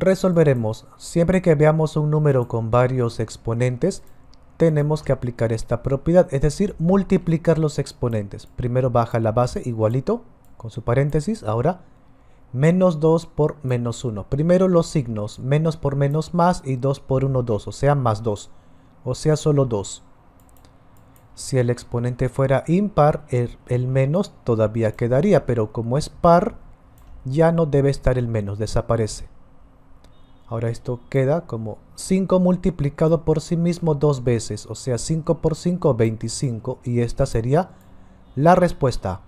Resolveremos, siempre que veamos un número con varios exponentes, tenemos que aplicar esta propiedad, es decir, multiplicar los exponentes. Primero baja la base, igualito, con su paréntesis, ahora menos 2 por menos 1. Primero los signos, menos por menos más y 2 por 1, 2, o sea, más 2, o sea, solo 2. Si el exponente fuera impar, el, menos todavía quedaría, pero como es par, ya no debe estar el menos, desaparece. Ahora esto queda como 5 multiplicado por sí mismo dos veces, o sea 5 por 5, 25 y esta sería la respuesta.